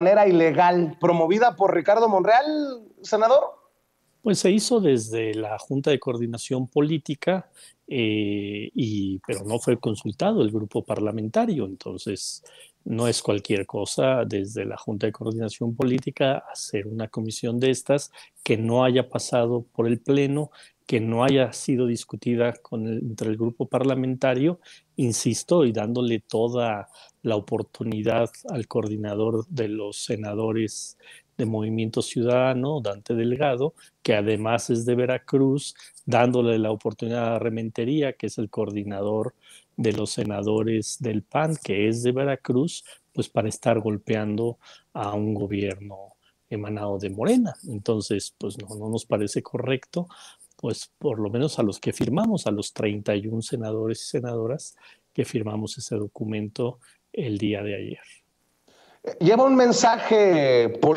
manera ilegal, promovida por Ricardo Monreal, senador? Pues se hizo desde la Junta de Coordinación Política, eh, y, pero no fue consultado el grupo parlamentario, entonces no es cualquier cosa desde la Junta de Coordinación Política hacer una comisión de estas que no haya pasado por el Pleno que no haya sido discutida con entre el grupo parlamentario, insisto, y dándole toda la oportunidad al coordinador de los senadores de Movimiento Ciudadano, Dante Delgado, que además es de Veracruz, dándole la oportunidad a Rementería, que es el coordinador de los senadores del PAN, que es de Veracruz, pues para estar golpeando a un gobierno emanado de Morena. Entonces, pues no, no nos parece correcto pues por lo menos a los que firmamos, a los 31 senadores y senadoras que firmamos ese documento el día de ayer. Lleva un mensaje político